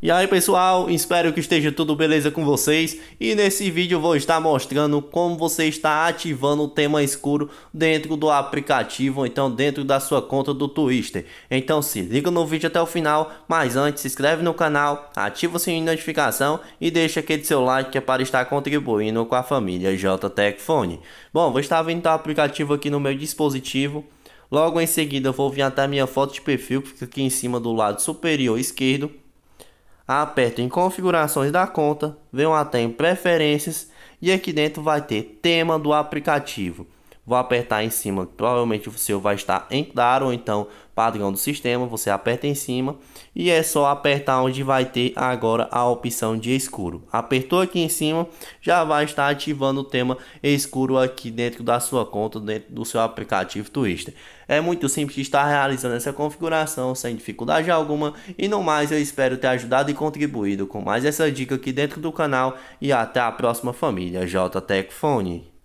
E aí pessoal, espero que esteja tudo beleza com vocês e nesse vídeo vou estar mostrando como você está ativando o tema escuro dentro do aplicativo, então dentro da sua conta do Twister. Então se liga no vídeo até o final, mas antes se inscreve no canal, ativa o sininho de notificação e deixa aquele seu like que é para estar contribuindo com a família JTEC Bom, vou estar vindo o aplicativo aqui no meu dispositivo. Logo em seguida eu vou vir até a minha foto de perfil que fica aqui em cima do lado superior esquerdo aperto em configurações da conta, venho até em preferências e aqui dentro vai ter tema do aplicativo vou apertar em cima, provavelmente o seu vai estar enclaro ou então padrão do sistema, você aperta em cima e é só apertar onde vai ter agora a opção de escuro. Apertou aqui em cima, já vai estar ativando o tema escuro aqui dentro da sua conta, dentro do seu aplicativo Twister. É muito simples de estar realizando essa configuração sem dificuldade alguma e no mais eu espero ter ajudado e contribuído com mais essa dica aqui dentro do canal e até a próxima família JTecFone.